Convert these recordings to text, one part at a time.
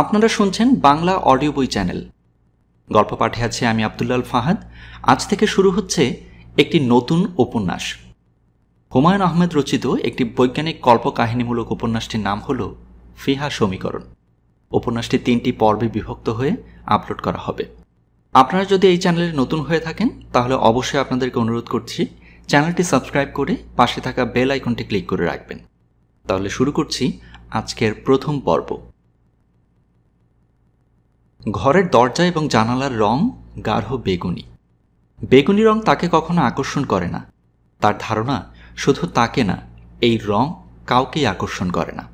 আপনারা শুনছেন বাংলা অডিও বই চ্যানেল গল্প পাঠে আছে আমি আবদুল্লাল ফাহাদ আজ থেকে শুরু হচ্ছে একটি নতুন উপন্যাস হুমায়ুন আহমেদ রচিত একটি বৈজ্ঞানিক কল্পকাহিনীমূলক উপন্যাসটির নাম হল ফিহা সমীকরণ উপন্যাসটি তিনটি পর্বে বিভক্ত হয়ে আপলোড করা হবে আপনারা যদি এই চ্যানেলে নতুন হয়ে থাকেন তাহলে অবশ্যই আপনাদেরকে অনুরোধ করছি চ্যানেলটি সাবস্ক্রাইব করে পাশে থাকা বেল আইকনটি ক্লিক করে রাখবেন তাহলে শুরু করছি আজকের প্রথম পর্ব ঘরের দরজা এবং জানালার রং গাঢ় বেগুনি বেগুনি রং তাকে কখনো আকর্ষণ করে না তার ধারণা শুধু তাকে না এই রং কাউকেই আকর্ষণ করে না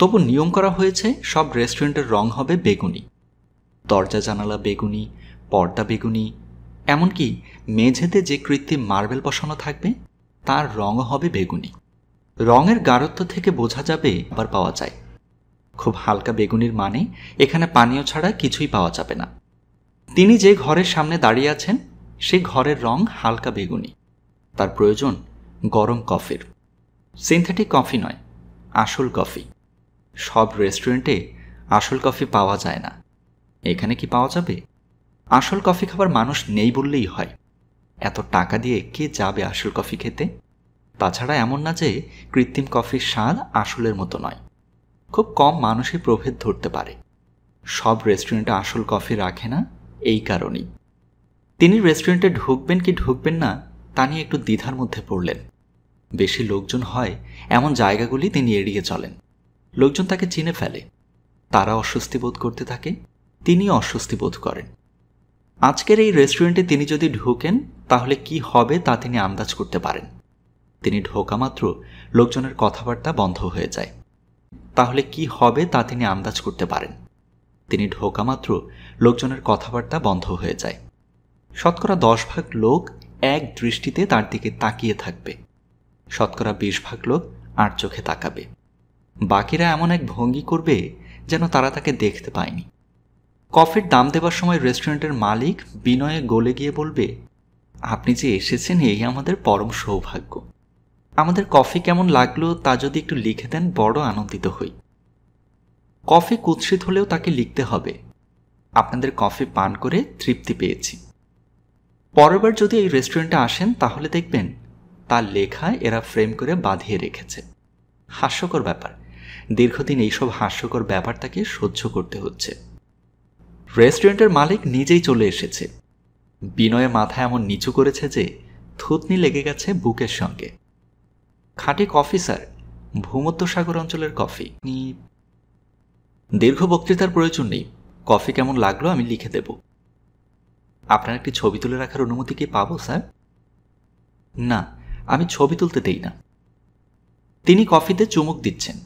তবু নিয়ম করা হয়েছে সব রেস্টুরেন্টের রং হবে বেগুনি দরজা জানালা বেগুনি পর্দা বেগুনি এমনকি মেঝেতে যে কৃত্রিম মার্বেল বসানো থাকবে তার রঙ হবে বেগুনি রঙের গাঢ়ত্ব থেকে বোঝা যাবে আবার পাওয়া যায় খুব হালকা বেগুনির মানে এখানে পানীয় ছাড়া কিছুই পাওয়া যাবে না তিনি যে ঘরের সামনে দাঁড়িয়ে আছেন সেই ঘরের রং হালকা বেগুনি তার প্রয়োজন গরম কফির সিনথেটিক কফি নয় আসল কফি সব রেস্টুরেন্টে আসল কফি পাওয়া যায় না এখানে কি পাওয়া যাবে আসল কফি খাবার মানুষ নেই বললেই হয় এত টাকা দিয়ে কে যাবে আসল কফি খেতে তাছাড়া এমন না যে কৃত্রিম কফির স্বাদ আসলের মতো নয় খুব কম মানুষই প্রভেদ ধরতে পারে সব রেস্টুরেন্টে আসল কফি রাখে না এই কারণেই তিনি রেস্টুরেন্টে ঢুকবেন কি ঢুকবেন না তা নিয়ে একটু দ্বিধার মধ্যে পড়লেন বেশি লোকজন হয় এমন জায়গাগুলি তিনি এড়িয়ে চলেন লোকজন তাকে চিনে ফেলে তারা অস্বস্তি বোধ করতে থাকে তিনি অস্বস্তি বোধ করেন আজকের এই রেস্টুরেন্টে তিনি যদি ঢোকেন তাহলে কি হবে তা তিনি আন্দাজ করতে পারেন তিনি ঢোকা মাত্র লোকজনের কথাবার্তা বন্ধ হয়ে যায় তাহলে কি হবে তা তিনি আন্দাজ করতে পারেন তিনি ঢোকা মাত্র লোকজনের কথাবার্তা বন্ধ হয়ে যায় শতকরা দশ ভাগ লোক এক দৃষ্টিতে তার দিকে তাকিয়ে থাকবে শতকরা বিশ ভাগ লোক আর চোখে তাকাবে বাকিরা এমন এক ভঙ্গি করবে যেন তারা তাকে দেখতে পায়নি কফির দাম দেবার সময় রেস্টুরেন্টের মালিক বিনয়ে গলে গিয়ে বলবে আপনি যে এসেছেন এই আমাদের পরম সৌভাগ্য আমাদের কফি কেমন লাগলো তা যদি একটু লিখে দেন বড় আনন্দিত হই কফি কুৎসিত হলেও তাকে লিখতে হবে আপনাদের কফি পান করে তৃপ্তি পেয়েছি পরেরবার যদি এই রেস্টুরেন্টে আসেন তাহলে দেখবেন তার লেখা এরা ফ্রেম করে বাঁধিয়ে রেখেছে হাস্যকর ব্যাপার দীর্ঘদিন এইসব হাস্যকর ব্যাপার তাকে সহ্য করতে হচ্ছে রেস্টুরেন্টের মালিক নিজেই চলে এসেছে বিনয়ে মাথা এমন নিচু করেছে যে থুতনি লেগে গেছে বুকের সঙ্গে খাঁটি কফি স্যার ভূমধ্যসাগর অঞ্চলের কফি দীর্ঘ বক্তৃতার প্রয়োজন নেই কফি কেমন লাগলো আমি লিখে দেব আপনার একটি ছবি তুলে রাখার অনুমতি কি পাব স্যার না আমি ছবি তুলতে দেই না তিনি কফিতে চুমুক দিচ্ছেন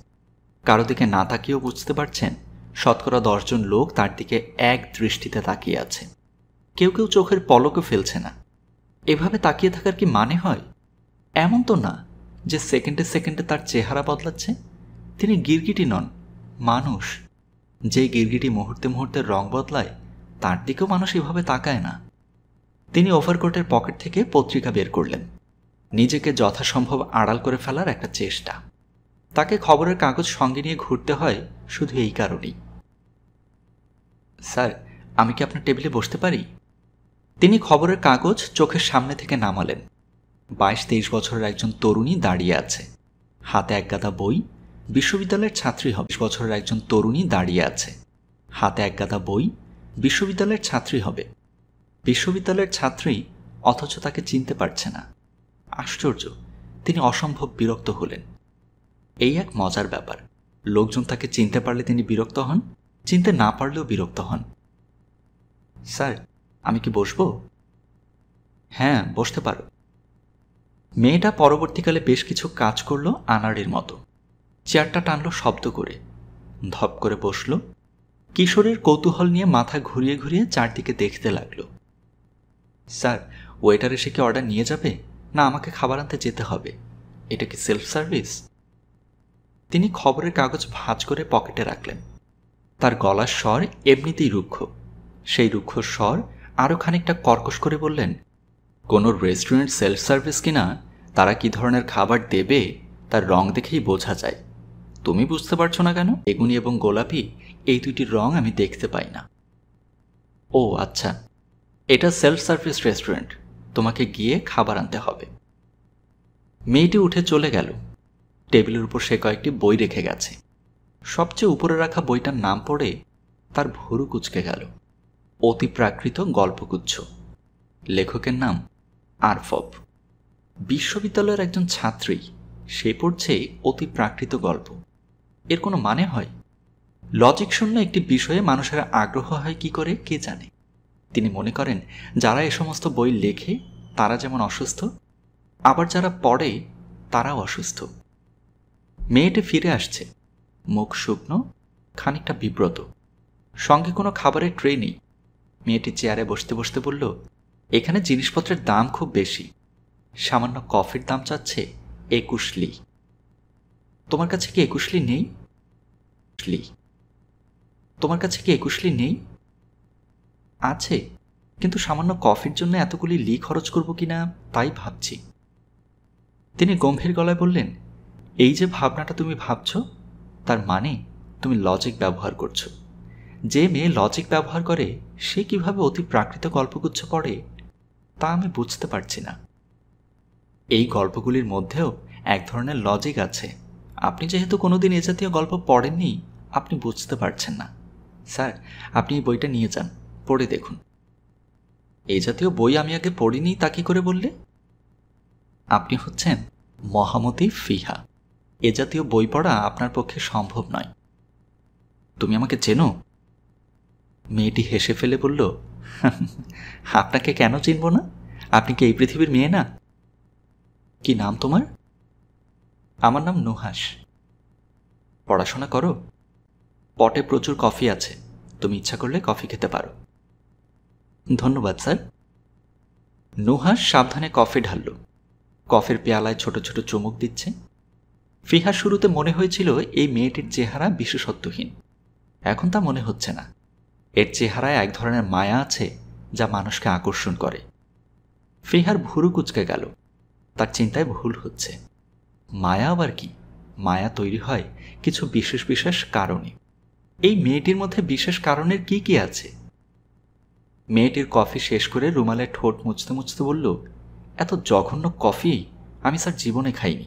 কারো দিকে না তাকিয়েও বুঝতে পারছেন শতকরা দশজন লোক তার দিকে এক দৃষ্টিতে তাকিয়ে আছে কেউ কেউ চোখের পলকও ফেলছে না এভাবে তাকিয়ে থাকার কি মানে হয় এমন তো না যে সেকেন্ডে সেকেন্ডে তার চেহারা বদলাচ্ছে তিনি গিরগিটি নন মানুষ যে গিরগিটি মুহূর্তে মুহূর্তে রং বদলায় তার দিকেও মানুষ এভাবে তাকায় না তিনি ওভারকোটের পকেট থেকে পত্রিকা বের করলেন নিজেকে যথাসম্ভব আড়াল করে ফেলার একটা চেষ্টা তাকে খবরের কাগজ সঙ্গে নিয়ে ঘুরতে হয় শুধু এই কারণেই স্যার আমি কি আপনার টেবিলে বসতে পারি তিনি খবরের কাগজ চোখের সামনে থেকে নামালেন বাইশ তেইশ বছরের একজন তরুণী দাঁড়িয়ে আছে হাতে একগাদা বই বিশ্ববিদ্যালয়ের ছাত্রী হবে বছরের একজন তরুণী দাঁড়িয়ে আছে হাতে একগাদা বই বিশ্ববিদ্যালয়ের ছাত্রী হবে বিশ্ববিদ্যালয়ের ছাত্রী অথচ তাকে চিনতে পারছে না আশ্চর্য তিনি অসম্ভব বিরক্ত হলেন এই এক মজার ব্যাপার লোকজন তাকে চিনতে পারলে তিনি বিরক্ত হন চিনতে না পারলেও বিরক্ত হন স্যার আমি কি বসবো হ্যাঁ বসতে পারো মেয়েটা পরবর্তীকালে বেশ কিছু কাজ করলো আনাড়ির মতো চেয়ারটা টানল শব্দ করে ধপ করে বসল কিশোরের কৌতূহল নিয়ে মাথা ঘুরিয়ে ঘুরিয়ে চারদিকে দেখতে লাগলো স্যার ওয়েটার এসে কি অর্ডার নিয়ে যাবে না আমাকে খাবার আনতে যেতে হবে এটা কি সেলফ সার্ভিস তিনি খবরের কাগজ ভাঁজ করে পকেটে রাখলেন তার গলার স্বর এমনিতেই রুক্ষ সেই রুক্ষ স্বর আরও খানিকটা কর্কশ করে বললেন কোনো রেস্টুরেন্ট সেলফ সার্ভিস কিনা তারা কি ধরনের খাবার দেবে তার রং দেখেই বোঝা যায় তুমি বুঝতে পারছো না কেন বেগুনি এবং গোলাপি এই দুটি রং আমি দেখতে পাই না ও আচ্ছা এটা সেলফ সার্ভিস রেস্টুরেন্ট তোমাকে গিয়ে খাবার আনতে হবে মেয়েটি উঠে চলে গেল টেবিলের উপর সে কয়েকটি বই রেখে গেছে সবচেয়ে উপরে রাখা বইটার নাম পড়ে তার ভুরু কুচকে গেল অতি প্রাকৃত গল্পগুচ্ছ লেখকের নাম আরফব বিশ্ববিদ্যালয়ের একজন ছাত্রী সে পড়ছে অতি প্রাকৃত গল্প এর কোনো মানে হয় লজিক শূন্য একটি বিষয়ে মানুষের আগ্রহ হয় কি করে কে জানে তিনি মনে করেন যারা এ সমস্ত বই লেখে তারা যেমন অসুস্থ আবার যারা পড়ে তারাও অসুস্থ মেয়েটি ফিরে আসছে মুখ শুকনো খানিকটা বিব্রত সঙ্গে কোনো খাবারের ট্রে নেই মেয়েটি চেয়ারে বসতে বসতে বলল এখানে জিনিসপত্রের দাম খুব বেশি সামান্য কফির দাম চাচ্ছে একুশ লি তোমার কাছে কি একুশ লি নেই লি তোমার কাছে কি একুশ লি নেই আছে কিন্তু সামান্য কফির জন্য এতগুলি লি খরচ করব কি না তাই ভাবছি তিনি গম্ভীর গলায় বললেন এই যে ভাবনাটা তুমি ভাবছ তার মানে তুমি লজিক ব্যবহার করছো যে মেয়ে লজিক ব্যবহার করে সে কিভাবে অতি প্রাকৃত গল্পগুচ্ছ পড়ে তা আমি বুঝতে পারছি না এই গল্পগুলির মধ্যেও এক ধরনের লজিক আছে আপনি যেহেতু কোনোদিন এ জাতীয় গল্প পড়েননি আপনি বুঝতে পারছেন না স্যার আপনি এই বইটা নিয়ে যান পড়ে দেখুন এই জাতীয় বই আমি আগে পড়িনি তা কি করে বললে আপনি হচ্ছেন মহামতি ফিহা এ জাতীয় বই পড়া আপনার পক্ষে সম্ভব নয় তুমি আমাকে চেনো মেয়েটি হেসে ফেলে বলল আপনাকে কেন চিনব না আপনি কি এই পৃথিবীর মেয়ে না কি নাম তোমার আমার নাম নুহাস পড়াশোনা করো পটে প্রচুর কফি আছে তুমি ইচ্ছা করলে কফি খেতে পারো ধন্যবাদ স্যার নুহাস সাবধানে কফি ঢালল কফের পেয়ালায় ছোট ছোট চুমুক দিচ্ছে ফিহার শুরুতে মনে হয়েছিল এই মেয়েটির চেহারা বিশেষত্বহীন এখন তা মনে হচ্ছে না এর চেহারায় এক ধরনের মায়া আছে যা মানুষকে আকর্ষণ করে ফিহার ভুরু কুচকে গেল তার চিন্তায় ভুল হচ্ছে মায়া আবার কি মায়া তৈরি হয় কিছু বিশেষ বিশেষ কারণে এই মেয়েটির মধ্যে বিশেষ কারণের কি কি আছে মেয়েটির কফি শেষ করে রুমালে ঠোঁট মুছতে মুছতে বলল এত জঘন্য কফি আমি স্যার জীবনে খাইনি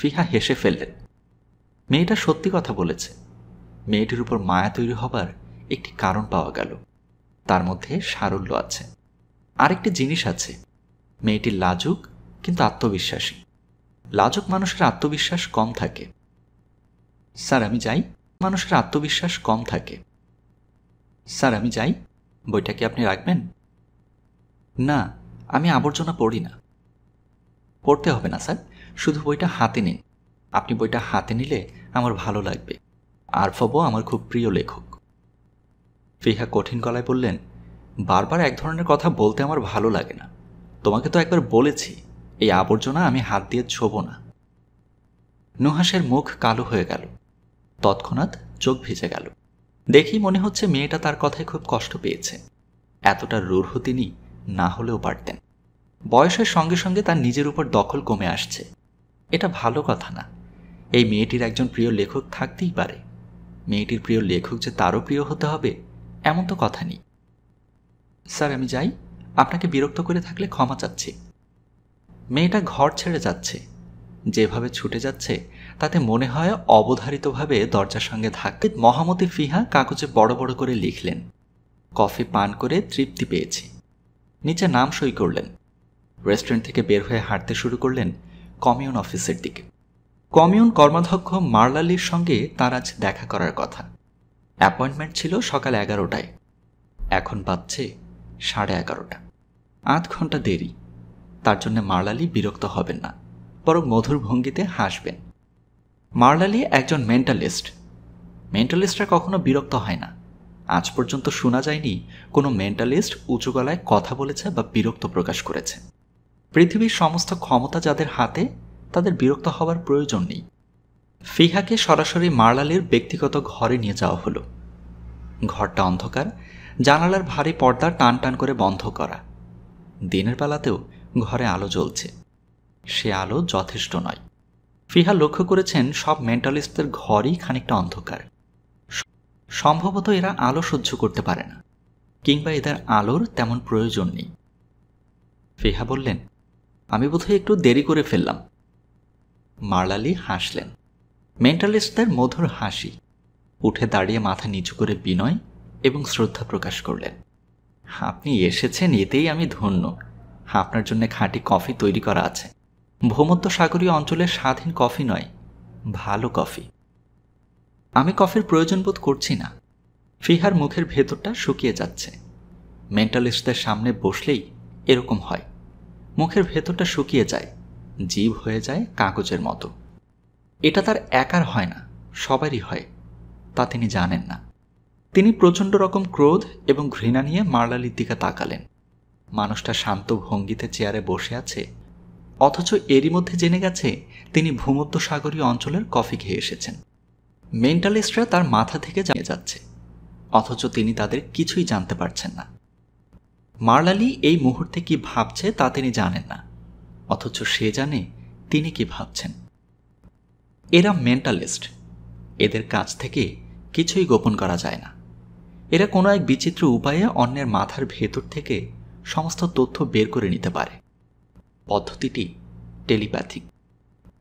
ফিহা হেসে ফেললেন মেয়েটা সত্যি কথা বলেছে মেয়েটির উপর মায়া তৈরি হবার একটি কারণ পাওয়া গেল তার মধ্যে সারল্য আছে আরেকটি জিনিস আছে মেয়েটি লাজুক কিন্তু আত্মবিশ্বাসী লাজুক মানুষের আত্মবিশ্বাস কম থাকে স্যার আমি যাই মানুষের আত্মবিশ্বাস কম থাকে স্যার আমি যাই বইটা কি আপনি রাখবেন না আমি আবর্জনা পড়ি না পড়তে হবে না স্যার শুধু বইটা হাতে নিন আপনি বইটা হাতে নিলে আমার ভালো লাগবে আরফবো আমার খুব প্রিয় লেখক ফিহা কঠিন গলায় বললেন বারবার এক ধরনের কথা বলতে আমার ভালো লাগে না তোমাকে তো একবার বলেছি এই আবর্জনা আমি হাত দিয়ে ছোব না নুহাসের মুখ কালো হয়ে গেল তৎক্ষণাৎ চোখ ভিজে গেল দেখি মনে হচ্ছে মেয়েটা তার কথায় খুব কষ্ট পেয়েছে এতটা রূঢ় তিনি না হলেও পারতেন বয়সের সঙ্গে সঙ্গে তার নিজের উপর দখল কমে আসছে এটা ভালো কথা না এই মেয়েটির একজন প্রিয় লেখক থাকতেই পারে মেয়েটির প্রিয় লেখক যে তারও প্রিয় হতে হবে এমন তো কথা নেই স্যার আমি যাই আপনাকে বিরক্ত করে থাকলে ক্ষমা চাচ্ছি মেয়েটা ঘর ছেড়ে যাচ্ছে যেভাবে ছুটে যাচ্ছে তাতে মনে হয় অবধারিতভাবে দরজার সঙ্গে ধাক্কে মহামতি ফিহা কাগজে বড় বড় করে লিখলেন কফি পান করে তৃপ্তি পেয়েছি নিচে নাম সই করলেন রেস্টুরেন্ট থেকে বের হয়ে হাঁটতে শুরু করলেন কমিউন অফিসের দিকে কমিউন কর্মাধ্যক্ষ মার্লালির সঙ্গে তার আজ দেখা করার কথা অ্যাপয়েন্টমেন্ট ছিল সকাল এগারোটায় এখন পাচ্ছে সাড়ে এগারোটা আধ ঘন্টা দেরি তার জন্য মার্লালি বিরক্ত হবেন না বরং মধুর ভঙ্গিতে হাসবেন মার্লালি একজন মেন্টালিস্ট মেন্টালিস্টরা কখনো বিরক্ত হয় না আজ পর্যন্ত শোনা যায়নি কোনো মেন্টালিস্ট উঁচু গলায় কথা বলেছে বা বিরক্ত প্রকাশ করেছে পৃথিবীর সমস্ত ক্ষমতা যাদের হাতে তাদের বিরক্ত হওয়ার প্রয়োজন নেই ফিহাকে সরাসরি মারলালের ব্যক্তিগত ঘরে নিয়ে যাওয়া হলো ঘরটা অন্ধকার জানালার ভারী পর্দা টান টান করে বন্ধ করা দিনের বেলাতেও ঘরে আলো জ্বলছে সে আলো যথেষ্ট নয় ফিহা লক্ষ্য করেছেন সব মেন্টালিস্টদের ঘরই খানিকটা অন্ধকার সম্ভবত এরা আলো সহ্য করতে পারে না কিংবা এদের আলোর তেমন প্রয়োজন নেই ফিহা বললেন আমি বোধহয় একটু দেরি করে ফেললাম মার্লালি হাসলেন মেন্টালিস্টদের মধুর হাসি উঠে দাঁড়িয়ে মাথা নিচু করে বিনয় এবং শ্রদ্ধা প্রকাশ করলেন আপনি এসেছেন এতেই আমি ধন্য আপনার জন্য খাঁটি কফি তৈরি করা আছে ভূমধ্য সাগরীয় অঞ্চলের স্বাধীন কফি নয় ভালো কফি আমি কফির প্রয়োজন বোধ করছি না ফিহার মুখের ভেতরটা শুকিয়ে যাচ্ছে মেন্টালিস্টদের সামনে বসলেই এরকম হয় মুখের ভেতরটা শুকিয়ে যায় জীব হয়ে যায় কাগজের মতো এটা তার একার হয় না সবারই হয় তা তিনি জানেন না তিনি প্রচণ্ড রকম ক্রোধ এবং ঘৃণা নিয়ে মার্লালির দিকে তাকালেন মানুষটা শান্ত ভঙ্গিতে চেয়ারে বসে আছে অথচ এরই মধ্যে জেনে গেছে তিনি ভূমধ্যসাগরীয় অঞ্চলের কফি খেয়ে এসেছেন মেন্টালিস্টরা তার মাথা থেকে জানিয়ে যাচ্ছে অথচ তিনি তাদের কিছুই জানতে পারছেন না মার্লালি এই মুহূর্তে কি ভাবছে তা তিনি জানেন না অথচ সে জানে তিনি কি ভাবছেন এরা মেন্টালিস্ট এদের কাছ থেকে কিছুই গোপন করা যায় না এরা কোনো এক বিচিত্র উপায়ে অন্যের মাথার ভেতর থেকে সমস্ত তথ্য বের করে নিতে পারে পদ্ধতিটি টেলিপ্যাথিক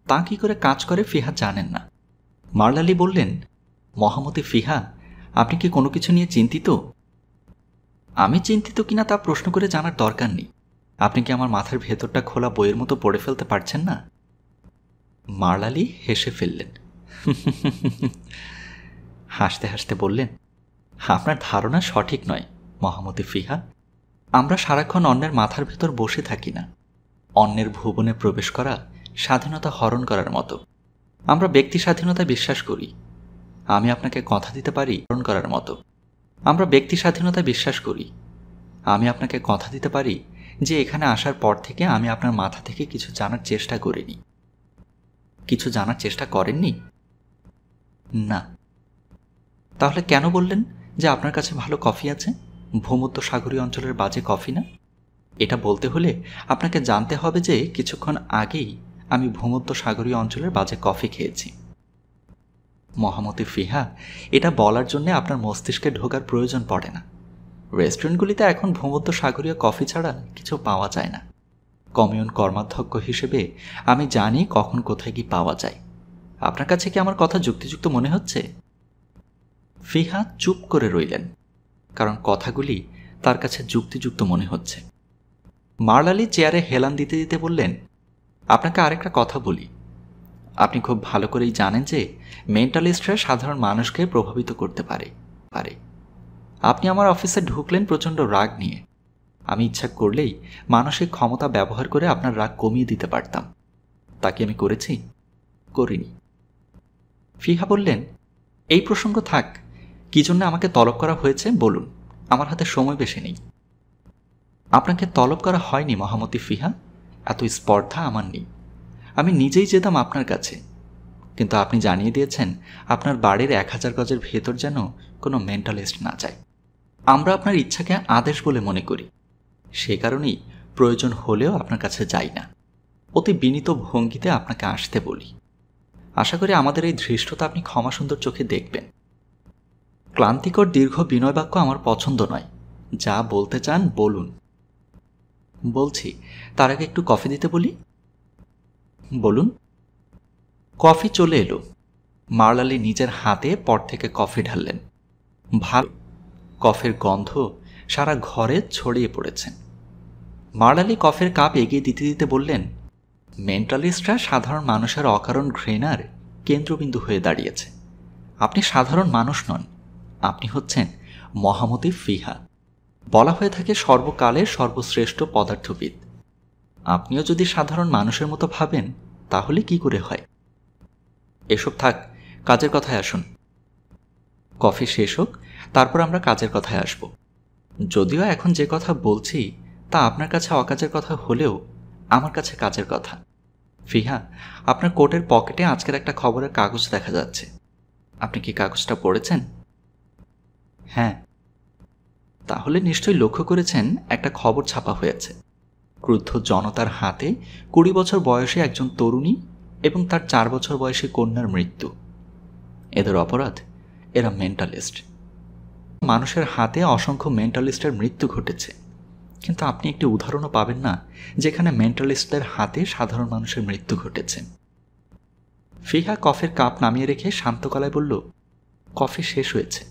তা কী করে কাজ করে ফিহা জানেন না মার্লালি বললেন মহামতি ফিহা আপনি কি কোনো কিছু নিয়ে চিন্তিত আমি চিন্তিত কিনা তা প্রশ্ন করে জানার দরকার নেই আপনি কি আমার মাথার ভেতরটা খোলা বইয়ের মতো পড়ে ফেলতে পারছেন না মার্লালি হেসে ফেললেন হাসতে হাসতে বললেন আপনার ধারণা সঠিক নয় মহামতি ফিহা আমরা সারাক্ষণ অন্যের মাথার ভেতর বসে থাকি না অন্যের ভুবনে প্রবেশ করা স্বাধীনতা হরণ করার মতো আমরা ব্যক্তি স্বাধীনতায় বিশ্বাস করি আমি আপনাকে কথা দিতে পারি হরণ করার মতো আমরা ব্যক্তি স্বাধীনতায় বিশ্বাস করি আমি আপনাকে কথা দিতে পারি যে এখানে আসার পর থেকে আমি আপনার মাথা থেকে কিছু জানার চেষ্টা করিনি কিছু জানার চেষ্টা করেননি না তাহলে কেন বললেন যে আপনার কাছে ভালো কফি আছে ভূমধ্য সাগরীয় অঞ্চলের বাজে কফি না এটা বলতে হলে আপনাকে জানতে হবে যে কিছুক্ষণ আগেই আমি ভূমধ্য সাগরীয় অঞ্চলের বাজে কফি খেয়েছি মহামতি ফিহা এটা বলার জন্য আপনার মস্তিষ্কে ঢোকার প্রয়োজন পড়ে না রেস্টুরেন্টগুলিতে এখন ভূমধ্য সাগরীয় কফি ছাড়া কিছু পাওয়া যায় না কমিউন কর্মাধ্যক্ষ হিসেবে আমি জানি কখন কোথায় কি পাওয়া যায় আপনার কাছে কি আমার কথা যুক্তিযুক্ত মনে হচ্ছে ফিহা চুপ করে রইলেন কারণ কথাগুলি তার কাছে যুক্তিযুক্ত মনে হচ্ছে মার্লালি চেয়ারে হেলান দিতে দিতে বললেন আপনাকে আরেকটা কথা বলি আপনি খুব ভালো করেই জানেন যে মেন্টালিস্টরা সাধারণ মানুষকে প্রভাবিত করতে পারে পারে আপনি আমার অফিসে ঢুকলেন প্রচণ্ড রাগ নিয়ে আমি ইচ্ছা করলেই মানসিক ক্ষমতা ব্যবহার করে আপনার রাগ কমিয়ে দিতে পারতাম তা কি আমি করেছি করিনি ফিহা বললেন এই প্রসঙ্গ থাক কি জন্য আমাকে তলব করা হয়েছে বলুন আমার হাতে সময় বেশি নেই আপনাকে তলব করা হয়নি মহামতি ফিহা এত স্পর্ধা আমার নেই আমি নিজেই যেতাম আপনার কাছে কিন্তু আপনি জানিয়ে দিয়েছেন আপনার বাড়ির এক হাজার গজের ভেতর যেন কোনো মেন্টালিস্ট না যায় আমরা আপনার ইচ্ছাকে আদেশ বলে মনে করি সে কারণেই প্রয়োজন হলেও আপনার কাছে যাই না অতি বিনীত ভঙ্গিতে আপনাকে আসতে বলি আশা করি আমাদের এই ধৃষ্টতা আপনি ক্ষমাসুন্দর চোখে দেখবেন ক্লান্তিকর দীর্ঘ বিনয় বাক্য আমার পছন্দ নয় যা বলতে চান বলুন বলছি তার আগে একটু কফি দিতে বলি বলুন কফি চলে এলো মারলালি নিজের হাতে পর থেকে কফি ঢাললেন ভাল কফির গন্ধ সারা ঘরে ছড়িয়ে পড়েছে মার্লালি কফের কাপ এগিয়ে দিতে দিতে বললেন মেন্টালিস্টরা সাধারণ মানুষের অকারণ ঘৃণার কেন্দ্রবিন্দু হয়ে দাঁড়িয়েছে আপনি সাধারণ মানুষ নন আপনি হচ্ছেন মহামতি ফিহা বলা হয়ে থাকে সর্বকালের সর্বশ্রেষ্ঠ পদার্থবিদ আপনিও যদি সাধারণ মানুষের মতো ভাবেন তাহলে কি করে হয় এসব থাক কাজের কথায় আসুন কফি শেষ হোক তারপর আমরা কাজের কথায় আসবো যদিও এখন যে কথা বলছি তা আপনার কাছে অকাজের কথা হলেও আমার কাছে কাজের কথা ফিহা আপনার কোটের পকেটে আজকের একটা খবরের কাগজ দেখা যাচ্ছে আপনি কি কাগজটা পড়েছেন হ্যাঁ তাহলে নিশ্চয়ই লক্ষ্য করেছেন একটা খবর ছাপা হয়েছে ক্রুদ্ধ জনতার হাতে কুড়ি বছর বয়সে একজন তরুণী এবং তার চার বছর বয়সী কন্যার মৃত্যু এদের অপরাধ এরা মেন্টালিস্ট মানুষের হাতে অসংখ্য মেন্টালিস্টের মৃত্যু ঘটেছে কিন্তু আপনি একটি উদাহরণও পাবেন না যেখানে মেন্টালিস্টদের হাতে সাধারণ মানুষের মৃত্যু ঘটেছে ফিহা কফের কাপ নামিয়ে রেখে শান্ত গলায় বলল কফি শেষ হয়েছে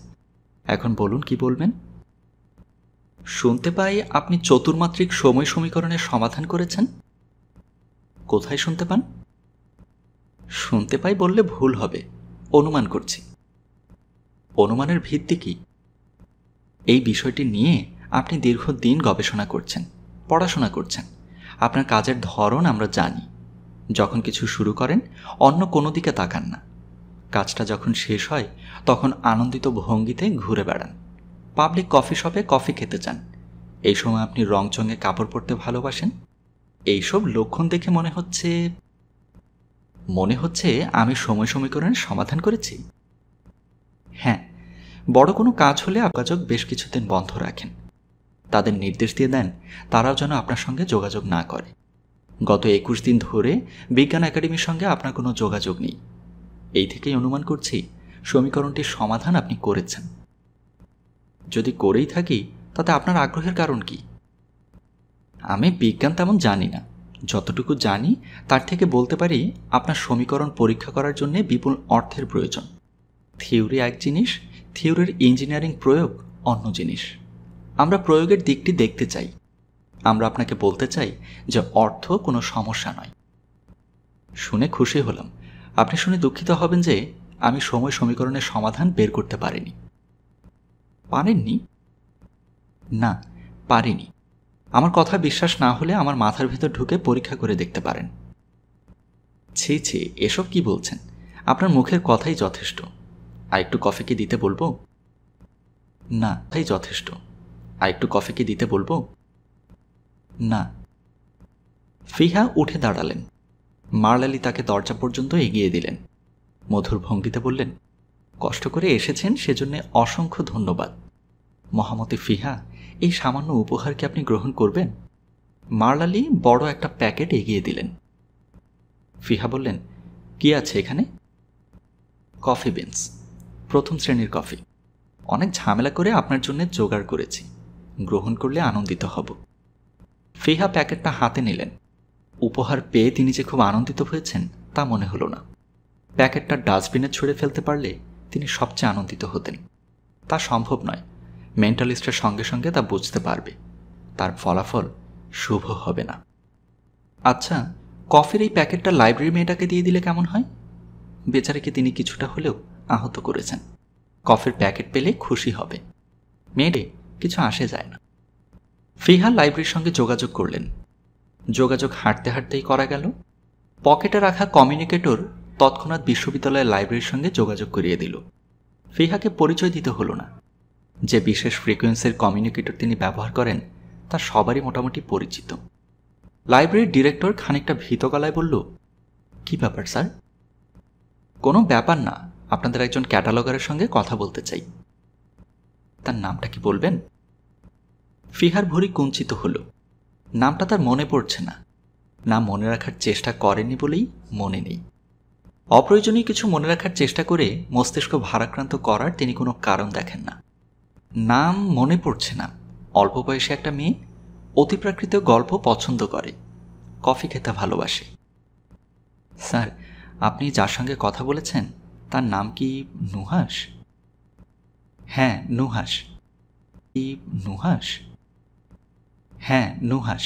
এখন বলুন কি বলবেন শুনতে পাই আপনি চতুর্মাত্রিক সময় সমীকরণের সমাধান করেছেন কোথায় শুনতে পান শুনতে পাই বললে ভুল হবে অনুমান করছি অনুমানের ভিত্তি কী এই বিষয়টি নিয়ে আপনি দীর্ঘদিন গবেষণা করছেন পড়াশোনা করছেন আপনার কাজের ধরন আমরা জানি যখন কিছু শুরু করেন অন্য কোনো দিকে তাকান না কাজটা যখন শেষ হয় তখন আনন্দিত ভঙ্গিতে ঘুরে বেড়ান পাবলিক কফি শপে কফি খেতে চান এই সময় আপনি চঙে কাপড় পরতে ভালোবাসেন এইসব লক্ষণ দেখে মনে হচ্ছে মনে হচ্ছে আমি সময় সমীকরণের সমাধান করেছি হ্যাঁ বড় কোনো কাজ হলে যোগাযোগ বেশ কিছুদিন বন্ধ রাখেন তাদের নির্দেশ দিয়ে দেন তারাও যেন আপনার সঙ্গে যোগাযোগ না করে গত একুশ দিন ধরে বিজ্ঞান একাডেমির সঙ্গে আপনার কোনো যোগাযোগ নেই এই থেকেই অনুমান করছি সমীকরণটির সমাধান আপনি করেছেন যদি করেই থাকি তাতে আপনার আগ্রহের কারণ কি আমি বিজ্ঞান তেমন জানি না যতটুকু জানি তার থেকে বলতে পারি আপনার সমীকরণ পরীক্ষা করার জন্য বিপুল অর্থের প্রয়োজন থিওরি এক জিনিস থিওরির ইঞ্জিনিয়ারিং প্রয়োগ অন্য জিনিস আমরা প্রয়োগের দিকটি দেখতে চাই আমরা আপনাকে বলতে চাই যে অর্থ কোনো সমস্যা নয় শুনে খুশি হলাম আপনি শুনে দুঃখিত হবেন যে আমি সময় সমীকরণের সমাধান বের করতে পারিনি পারেননি না পারিনি আমার কথা বিশ্বাস না হলে আমার মাথার ভেতর ঢুকে পরীক্ষা করে দেখতে পারেন ছি ছি এসব কি বলছেন আপনার মুখের কথাই যথেষ্ট আর একটু কফি কি দিতে বলবো না তাই যথেষ্ট আর একটু কফি কি দিতে বলবো না ফিহা উঠে দাঁড়ালেন মারলালি তাকে দরজা পর্যন্ত এগিয়ে দিলেন মধুর ভঙ্গিতে বললেন কষ্ট করে এসেছেন সেজন্যে অসংখ্য ধন্যবাদ মহামতি ফিহা এই সামান্য উপহার কি আপনি গ্রহণ করবেন মারলালি বড় একটা প্যাকেট এগিয়ে দিলেন ফিহা বললেন কি আছে এখানে কফি বিনস প্রথম শ্রেণীর কফি অনেক ঝামেলা করে আপনার জন্য জোগাড় করেছি গ্রহণ করলে আনন্দিত হব ফিহা প্যাকেটটা হাতে নিলেন উপহার পেয়ে তিনি যে খুব আনন্দিত হয়েছেন তা মনে হলো না প্যাকেটটা ডাস্টবিনে ছুঁড়ে ফেলতে পারলে তিনি সবচেয়ে আনন্দিত হতেন তা সম্ভব নয় মেন্টালিস্টের সঙ্গে সঙ্গে তা বুঝতে পারবে তার ফলাফল শুভ হবে না আচ্ছা কফির এই প্যাকেটটা লাইব্রেরি মেয়েটাকে দিয়ে দিলে কেমন হয় বেচারাকে তিনি কিছুটা হলেও আহত করেছেন কফের প্যাকেট পেলে খুশি হবে মেয়েরে কিছু আসে যায় না ফিহা লাইব্রেরির সঙ্গে যোগাযোগ করলেন যোগাযোগ হাঁটতে হাঁটতেই করা গেল পকেটে রাখা কমিউনিকেটর তৎক্ষণাৎ বিশ্ববিদ্যালয়ের লাইব্রেরির সঙ্গে যোগাযোগ করিয়ে দিল ফিহাকে পরিচয় দিতে হলো না যে বিশেষ ফ্রিকোয়েন্সির কমিউনিকেটর তিনি ব্যবহার করেন তা সবারই মোটামুটি পরিচিত লাইব্রেরির ডিরেক্টর খানিকটা ভীত গলায় বলল কি ব্যাপার স্যার কোনো ব্যাপার না আপনাদের একজন ক্যাটালগারের সঙ্গে কথা বলতে চাই তার নামটা কি বলবেন ফিহার ভরি কুঞ্চিত হলো নামটা তার মনে পড়ছে না না মনে রাখার চেষ্টা করেনি বলেই মনে নেই অপ্রয়োজনীয় কিছু মনে রাখার চেষ্টা করে মস্তিষ্ক ভারাক্রান্ত করার তিনি কোনো কারণ দেখেন না নাম মনে পড়ছে না অল্প বয়সে একটা মেয়ে অতিপ্রাকৃত গল্প পছন্দ করে কফি খেতে ভালোবাসে স্যার আপনি যার সঙ্গে কথা বলেছেন তার নাম কি নুহাস হ্যাঁ নুহাস কি নুহাস হ্যাঁ নুহাস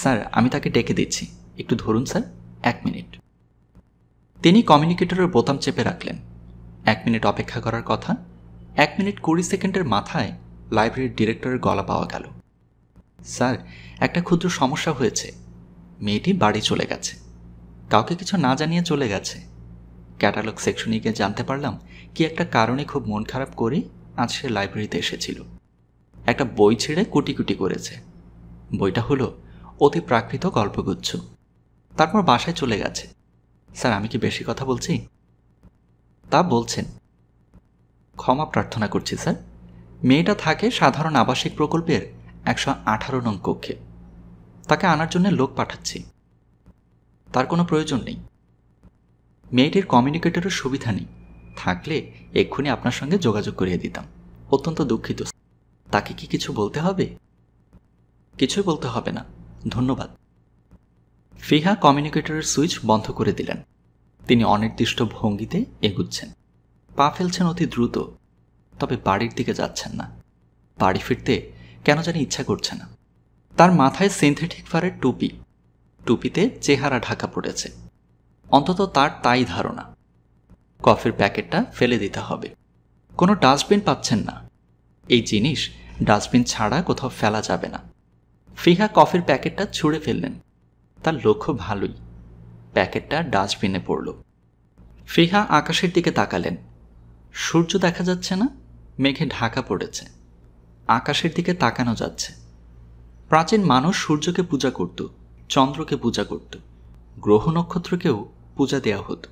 স্যার আমি তাকে ডেকে দিচ্ছি একটু ধরুন স্যার এক মিনিট তিনি কমিউনিকেটরের বোতাম চেপে রাখলেন এক মিনিট অপেক্ষা করার কথা এক মিনিট কুড়ি সেকেন্ডের মাথায় লাইব্রেরির ডিরেক্টরের গলা পাওয়া গেল স্যার একটা ক্ষুদ্র সমস্যা হয়েছে মেয়েটি বাড়ি চলে গেছে কাউকে কিছু না জানিয়ে চলে গেছে ক্যাটালগ সেকশনে গিয়ে জানতে পারলাম কি একটা কারণে খুব মন খারাপ করে আজ সে লাইব্রেরিতে এসেছিল একটা বই ছেড়ে কুটি কুটি করেছে বইটা হলো অতি প্রাকৃত গল্পগুচ্ছ তারপর বাসায় চলে গেছে স্যার আমি কি বেশি কথা বলছি তা বলছেন ক্ষমা প্রার্থনা করছি স্যার মেয়েটা থাকে সাধারণ আবাসিক প্রকল্পের একশো আঠারো নং কক্ষে তাকে আনার জন্য লোক পাঠাচ্ছি তার কোনো প্রয়োজন নেই মেয়েটির কমিউনিকেটরের সুবিধা নেই থাকলে এক্ষুনি আপনার সঙ্গে যোগাযোগ করিয়ে দিতাম অত্যন্ত দুঃখিত তাকে কি কিছু বলতে হবে কিছুই বলতে হবে না ধন্যবাদ ফিহা কমিউনিকেটরের সুইচ বন্ধ করে দিলেন তিনি অনির্দিষ্ট ভঙ্গিতে এগুচ্ছেন পা ফেলছেন অতি দ্রুত তবে বাড়ির দিকে যাচ্ছেন না বাড়ি ফিরতে কেন জানি ইচ্ছা করছে না তার মাথায় সিনথেটিক ফারের টুপি টুপিতে চেহারা ঢাকা পড়েছে অন্তত তার তাই ধারণা কফির প্যাকেটটা ফেলে দিতে হবে কোনো ডাস্টবিন পাচ্ছেন না এই জিনিস ডাস্টবিন ছাড়া কোথাও ফেলা যাবে না ফিহা কফির প্যাকেটটা ছুঁড়ে ফেললেন তার লক্ষ্য ভালোই প্যাকেটটা ডাস্টবিনে পড়ল ফিহা আকাশের দিকে তাকালেন সূর্য দেখা যাচ্ছে না মেঘে ঢাকা পড়েছে আকাশের দিকে তাকানো যাচ্ছে প্রাচীন মানুষ সূর্যকে পূজা করত চন্দ্রকে পূজা করত গ্রহ নক্ষত্রকেও পূজা দেওয়া হতো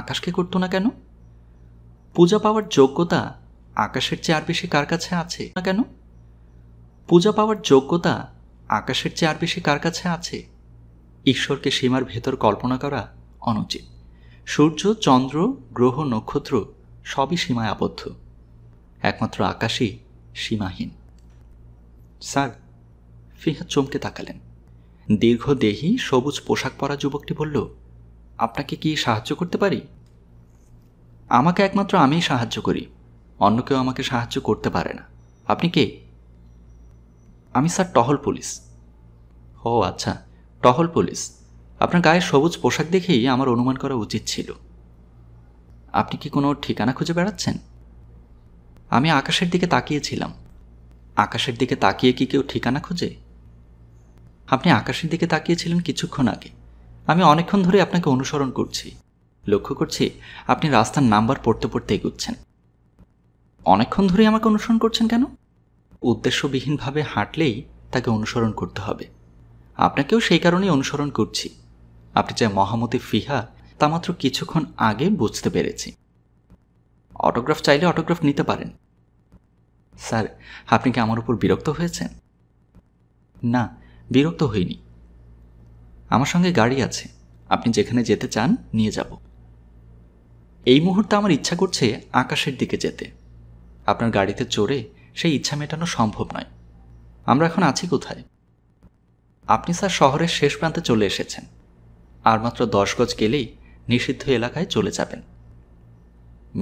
আকাশকে করতো না কেন পূজা পাওয়ার যোগ্যতা আকাশের চেয়ে আর বেশি কার কাছে আছে না কেন পূজা পাওয়ার যোগ্যতা আকাশের চেয়ে আর বেশি কার কাছে আছে ঈশ্বরকে সীমার ভেতর কল্পনা করা অনুচিত সূর্য চন্দ্র গ্রহ নক্ষত্র সবই সীমায় আবদ্ধ একমাত্র আকাশই সীমাহীন স্যার ফিহা চমকে তাকালেন দীর্ঘদেহী সবুজ পোশাক পরা যুবকটি বলল আপনাকে কি সাহায্য করতে পারি আমাকে একমাত্র আমিই সাহায্য করি অন্য কেউ আমাকে সাহায্য করতে পারে না আপনি কে আমি স্যার টহল পুলিশ ও আচ্ছা টহল পুলিশ আপনার গায়ে সবুজ পোশাক দেখেই আমার অনুমান করা উচিত ছিল আপনি কি কোনো ঠিকানা খুঁজে বেড়াচ্ছেন আমি আকাশের দিকে তাকিয়েছিলাম আকাশের দিকে তাকিয়ে কি কেউ ঠিকানা খুঁজে আপনি আকাশের দিকে তাকিয়েছিলেন কিছুক্ষণ আগে আমি অনেকক্ষণ ধরে আপনাকে অনুসরণ করছি লক্ষ্য করছি আপনি রাস্তার নাম্বার পড়তে পড়তে এগুচ্ছেন অনেকক্ষণ ধরে আমাকে অনুসরণ করছেন কেন উদ্দেশ্যবিহীনভাবে হাঁটলেই তাকে অনুসরণ করতে হবে আপনাকেও সেই কারণেই অনুসরণ করছি আপনি যা মহামতি ফিহা তা মাত্র কিছুক্ষণ আগে বুঝতে পেরেছি অটোগ্রাফ চাইলে অটোগ্রাফ নিতে পারেন স্যার আপনি কি আমার উপর বিরক্ত হয়েছেন না বিরক্ত হইনি আমার সঙ্গে গাড়ি আছে আপনি যেখানে যেতে চান নিয়ে যাব এই মুহূর্তে আমার ইচ্ছা করছে আকাশের দিকে যেতে আপনার গাড়িতে চড়ে সেই ইচ্ছা মেটানো সম্ভব নয় আমরা এখন আছি কোথায় আপনি স্যার শহরের শেষ প্রান্তে চলে এসেছেন আর মাত্র দশ গজ গেলেই নিষিদ্ধ এলাকায় চলে যাবেন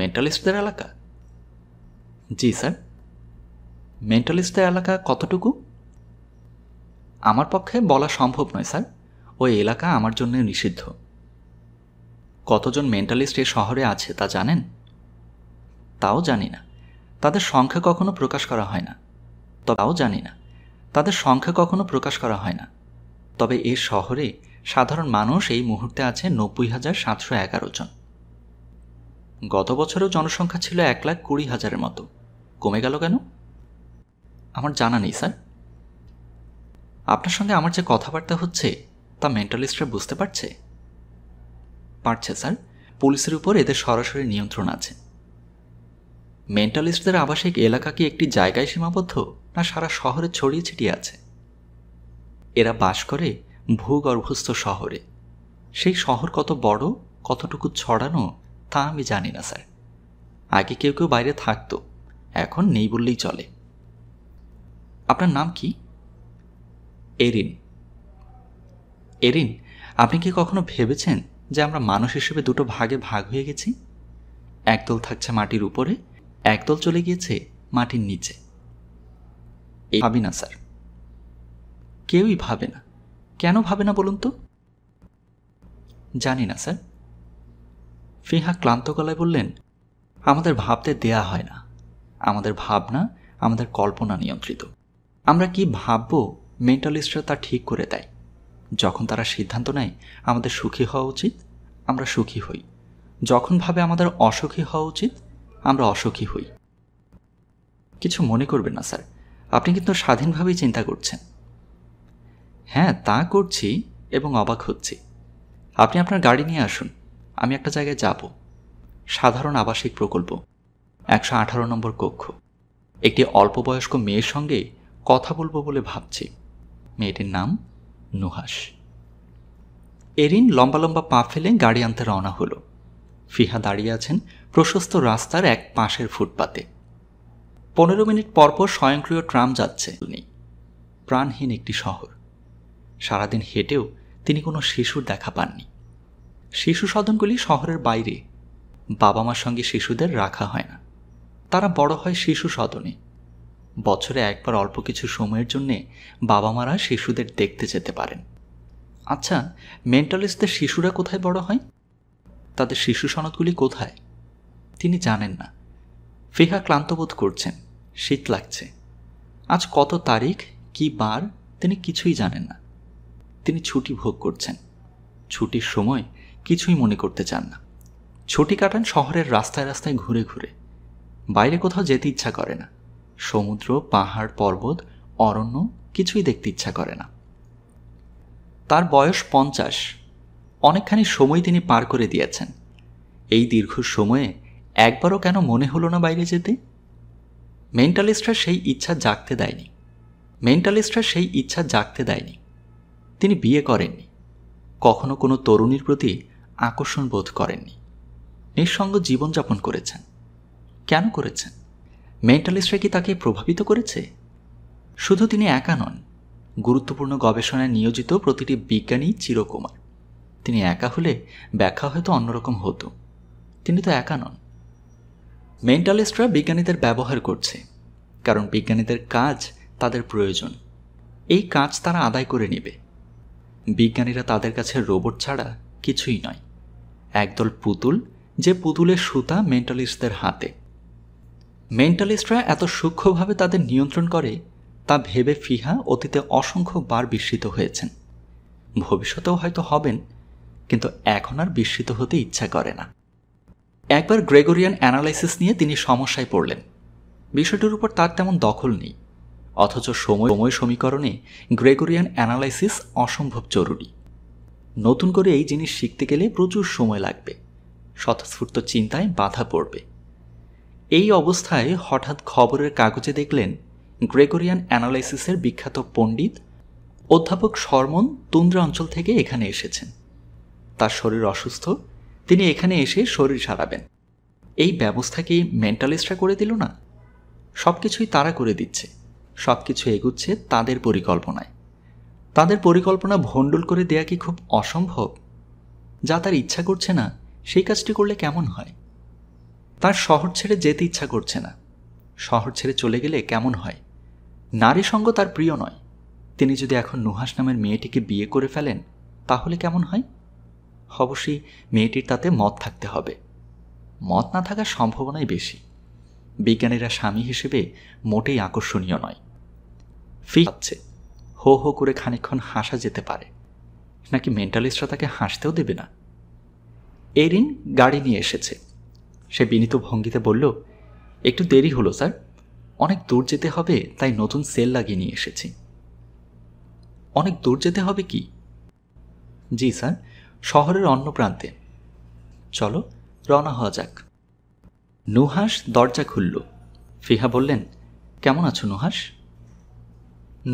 মেন্টালিস্টদের এলাকা জি স্যার মেন্টালিস্টদের এলাকা কতটুকু আমার পক্ষে বলা সম্ভব নয় স্যার ওই এলাকা আমার জন্য নিষিদ্ধ কতজন মেন্টালিস্ট এ শহরে আছে তা জানেন তাও জানি না তাদের সংখ্যা কখনো প্রকাশ করা হয় না তাও জানি না তাদের সংখ্যা কখনো প্রকাশ করা হয় না তবে এ শহরে সাধারণ মানুষ এই মুহূর্তে আছে নব্বই হাজার সাতশো এগারো জন গত বছরেও জনসংখ্যা ছিল এক লাখ কুড়ি হাজারের মতো কমে গেল কেন আমার জানা নেই স্যার আপনার সঙ্গে আমার যে কথাবার্তা হচ্ছে তা মেন্টালিস্টরা বুঝতে পারছে পারছে স্যার পুলিশের উপর এদের সরাসরি নিয়ন্ত্রণ আছে মেন্টালিস্টদের আবাসিক এলাকা কি একটি জায়গায় সীমাবদ্ধ না সারা শহরে ছড়িয়ে ছিটিয়ে আছে এরা বাস করে ভূগর্ভস্থ শহরে সেই শহর কত বড় কতটুকু ছড়ানো তা আমি জানি না স্যার আগে কেউ কেউ বাইরে থাকতো এখন নেই বললেই চলে আপনার নাম কি এরিন এরিন আপনি কি কখনো ভেবেছেন যে আমরা মানুষ হিসেবে দুটো ভাগে ভাগ হয়ে গেছি একদল থাকছে মাটির উপরে একদল চলে গিয়েছে মাটির নিচে ভাবি না স্যার কেউই ভাবে না কেন ভাবে না বলুন তো জানি না স্যার ফিহা ক্লান্ত গলায় বললেন আমাদের ভাবতে দেয়া হয় না আমাদের ভাবনা আমাদের কল্পনা নিয়ন্ত্রিত আমরা কি ভাববো মেন্টালিস্টরা তা ঠিক করে দেয় যখন তারা সিদ্ধান্ত নেয় আমাদের সুখী হওয়া উচিত আমরা সুখী হই যখন ভাবে আমাদের অসুখী হওয়া উচিত আমরা অসুখী হই কিছু মনে করবেন না স্যার আপনি কিন্তু স্বাধীনভাবেই চিন্তা করছেন হ্যাঁ তা করছি এবং অবাক হচ্ছি আপনি আপনার গাড়ি নিয়ে আসুন আমি একটা জায়গায় যাব সাধারণ আবাসিক প্রকল্প একশো আঠারো নম্বর কক্ষ একটি অল্পবয়স্ক মেয়ের সঙ্গে কথা বলবো বলে ভাবছি মেয়েটির নাম নুহাস এরিন লম্বা লম্বা পা ফেলে গাড়ি আনতে রওনা হলো ফিহা দাঁড়িয়ে আছেন প্রশস্ত রাস্তার এক পাশের ফুটপাতে পনেরো মিনিট পরপর স্বয়ংক্রিয় ট্রাম যাচ্ছে উনি প্রাণহীন একটি শহর সারাদিন হেঁটেও তিনি কোনো শিশুর দেখা পাননি শিশু সদনগুলি শহরের বাইরে বাবা মার সঙ্গে শিশুদের রাখা হয় না তারা বড় হয় শিশু সদনে বছরে একবার অল্প কিছু সময়ের জন্যে বাবা মারা শিশুদের দেখতে যেতে পারেন আচ্ছা মেন্টালিস্টদের শিশুরা কোথায় বড় হয় তাদের শিশু সনদগুলি কোথায় তিনি জানেন না ফিহা ক্লান্তবোধ করছেন শীত লাগছে আজ কত তারিখ কি বার তিনি কিছুই জানেন না তিনি ছুটি ভোগ করছেন ছুটির সময় কিছুই মনে করতে চান না ছুটি কাটান শহরের রাস্তায় রাস্তায় ঘুরে ঘুরে বাইরে কোথাও যেতে ইচ্ছা করে না সমুদ্র পাহাড় পর্বত অরণ্য কিছুই দেখতে ইচ্ছা করে না তার বয়স পঞ্চাশ অনেকখানি সময় তিনি পার করে দিয়েছেন এই দীর্ঘ সময়ে একবারও কেন মনে হলো না বাইরে যেতে মেন্টালিস্টরা সেই ইচ্ছা জাগতে দেয়নি মেন্টালিস্টরা সেই ইচ্ছা জাগতে দেয়নি তিনি বিয়ে করেননি কখনো কোনো তরুণীর প্রতি আকর্ষণ বোধ করেননি নিঃসঙ্গ জীবনযাপন করেছেন কেন করেছেন মেন্টালিস্টরা কি তাকে প্রভাবিত করেছে শুধু তিনি একা নন গুরুত্বপূর্ণ গবেষণায় নিয়োজিত প্রতিটি বিজ্ঞানী চিরকুমার তিনি একা হলে ব্যাখ্যা হয়তো অন্যরকম হতো তিনি তো একা নন মেন্টালিস্টরা বিজ্ঞানীদের ব্যবহার করছে কারণ বিজ্ঞানীদের কাজ তাদের প্রয়োজন এই কাজ তারা আদায় করে নেবে বিজ্ঞানীরা তাদের কাছে রোবট ছাড়া কিছুই নয় একদল পুতুল যে পুতুলের সুতা মেন্টালিস্টদের হাতে মেন্টালিস্টরা এত সূক্ষ্মভাবে তাদের নিয়ন্ত্রণ করে তা ভেবে ফিহা অতীতে অসংখ্য বার বিস্মিত হয়েছেন ভবিষ্যতেও হয়তো হবেন কিন্তু এখন আর বিস্মিত হতে ইচ্ছা করে না একবার গ্রেগরিয়ান অ্যানালাইসিস নিয়ে তিনি সমস্যায় পড়লেন বিষয়টির উপর তার তেমন দখল নেই অথচ সময় সময় সমীকরণে গ্রেগরিয়ান অ্যানালাইসিস অসম্ভব জরুরি নতুন করে এই জিনিস শিখতে গেলে প্রচুর সময় লাগবে স্বতঃস্ফূর্ত চিন্তায় বাধা পড়বে এই অবস্থায় হঠাৎ খবরের কাগজে দেখলেন গ্রেগরিয়ান অ্যানালাইসিসের বিখ্যাত পণ্ডিত অধ্যাপক শর্মন তুন্দ্রা অঞ্চল থেকে এখানে এসেছেন তার শরীর অসুস্থ তিনি এখানে এসে শরীর সারাবেন এই ব্যবস্থা কি মেন্টালিস্টরা করে দিল না সব কিছুই তারা করে দিচ্ছে সব কিছু এগুচ্ছে তাদের পরিকল্পনায় তাদের পরিকল্পনা ভণ্ডুল করে দেয়া কি খুব অসম্ভব যা তার ইচ্ছা করছে না সেই কাজটি করলে কেমন হয় তার শহর ছেড়ে যেতে ইচ্ছা করছে না শহর ছেড়ে চলে গেলে কেমন হয় নারী সঙ্গ তার প্রিয় নয় তিনি যদি এখন নুহাস নামের মেয়েটিকে বিয়ে করে ফেলেন তাহলে কেমন হয় অবশ্যই মেয়েটির তাতে মত থাকতে হবে মত না থাকার সম্ভাবনাই বেশি বিজ্ঞানীরা স্বামী হিসেবে মোটেই আকর্ষণীয় নয় ফি আছে হো হো করে খানিক্ষণ হাসা যেতে পারে নাকি মেন্টালিস্টরা তাকে হাসতেও দেবে না এরিন গাড়ি নিয়ে এসেছে সে বিনীত ভঙ্গিতে বলল একটু দেরি হলো স্যার অনেক দূর যেতে হবে তাই নতুন সেল লাগিয়ে নিয়ে এসেছি অনেক দূর যেতে হবে কি জি স্যার শহরের অন্য প্রান্তে চলো রওনা হওয়া যাক নুহাস দরজা খুলল ফিহা বললেন কেমন আছো নুহাস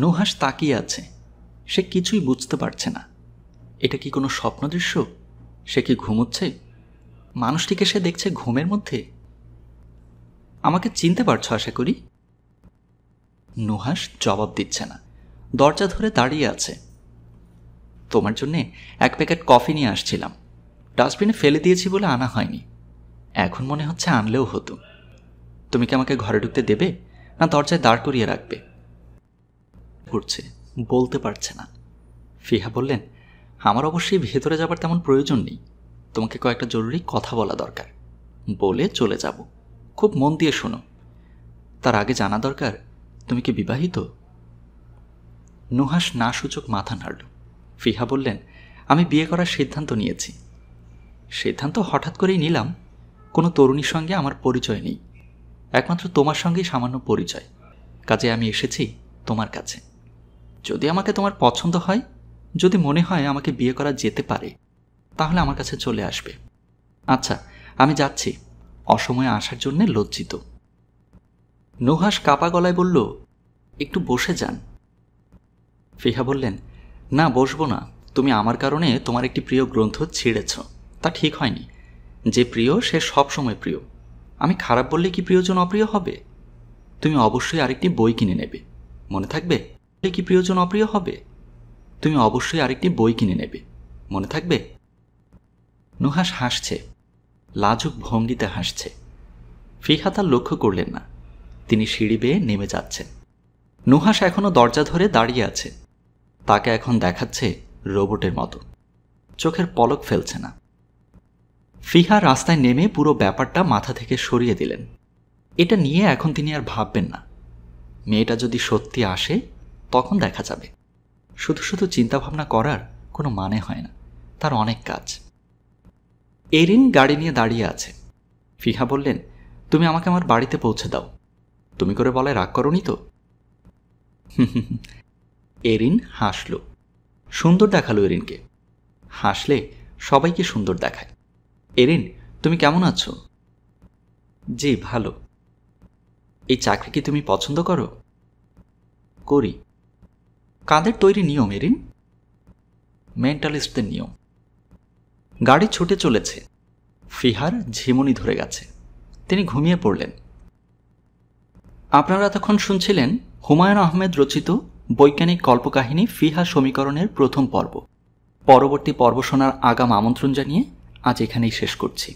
নুহাস তাকিয়ে আছে সে কিছুই বুঝতে পারছে না এটা কি কোনো স্বপ্ন দৃশ্য সে কি ঘুমোচ্ছে মানুষটিকে সে দেখছে ঘুমের মধ্যে আমাকে চিনতে পারছ আশা করি নুহাস জবাব দিচ্ছে না দরজা ধরে দাঁড়িয়ে আছে তোমার জন্যে এক প্যাকেট কফি নিয়ে আসছিলাম ডাস্টবিনে ফেলে দিয়েছি বলে আনা হয়নি এখন মনে হচ্ছে আনলেও হতো তুমি কি আমাকে ঘরে ঢুকতে দেবে না দরজায় দাঁড় করিয়ে রাখবে ঘুরছে বলতে পারছে না ফিহা বললেন আমার অবশ্যই ভেতরে যাবার তেমন প্রয়োজন নেই তোমাকে কয়েকটা জরুরি কথা বলা দরকার বলে চলে যাব খুব মন দিয়ে শোনো তার আগে জানা দরকার তুমি কি বিবাহিত নুহাস না সূচক মাথা নাড়ল ফিহা বললেন আমি বিয়ে করার সিদ্ধান্ত নিয়েছি সিদ্ধান্ত হঠাৎ করেই নিলাম কোনো তরুণীর সঙ্গে আমার পরিচয় নেই একমাত্র তোমার সঙ্গেই সামান্য পরিচয় কাজে আমি এসেছি তোমার কাছে যদি আমাকে তোমার পছন্দ হয় যদি মনে হয় আমাকে বিয়ে করা যেতে পারে তাহলে আমার কাছে চলে আসবে আচ্ছা আমি যাচ্ছি অসময়ে আসার জন্য লজ্জিত নুহাস কাপা গলায় বলল একটু বসে যান ফিহা বললেন না বসবো না তুমি আমার কারণে তোমার একটি প্রিয় গ্রন্থ ছিঁড়েছ তা ঠিক হয়নি যে প্রিয় সে সবসময় প্রিয় আমি খারাপ বললে কি প্রিয়জন অপ্রিয় হবে তুমি অবশ্যই আরেকটি বই কিনে নেবে মনে থাকবে কি প্রিয়জন অপ্রিয় হবে তুমি অবশ্যই আরেকটি বই কিনে নেবে মনে থাকবে নুহাস হাসছে লাজুক ভঙ্গিতে হাসছে ফিরহাত তার লক্ষ্য করলেন না তিনি সিঁড়ি বেয়ে নেমে যাচ্ছেন নুহাস এখনও দরজা ধরে দাঁড়িয়ে আছে তাকে এখন দেখাচ্ছে রোবটের মতো চোখের পলক ফেলছে না ফিহা রাস্তায় নেমে পুরো ব্যাপারটা মাথা থেকে সরিয়ে দিলেন এটা নিয়ে এখন তিনি আর ভাববেন না মেয়েটা যদি সত্যি আসে তখন দেখা যাবে শুধু শুধু চিন্তাভাবনা করার কোনো মানে হয় না তার অনেক কাজ এরিন গাড়ি নিয়ে দাঁড়িয়ে আছে ফিহা বললেন তুমি আমাকে আমার বাড়িতে পৌঁছে দাও তুমি করে বলায় রাগ করনি তো এরিন হাসল সুন্দর দেখালো এরিনকে হাসলে সবাইকে সুন্দর দেখায় এরিন তুমি কেমন আছো জি ভালো এই চাকরি কি তুমি পছন্দ করো করি কাদের তৈরি নিয়ম এরিন মেন্টালিস্টদের নিয়ম গাড়ি ছুটে চলেছে ফিহার ঝিমুনি ধরে গেছে তিনি ঘুমিয়ে পড়লেন আপনারা তখন শুনছিলেন হুমায়ুন আহমেদ রচিত বৈজ্ঞানিক কল্পকাহিনী ফিহা সমীকরণের প্রথম পর্ব পরবর্তী পর্ব শোনার আগাম আমন্ত্রণ জানিয়ে আজ এখানেই শেষ করছি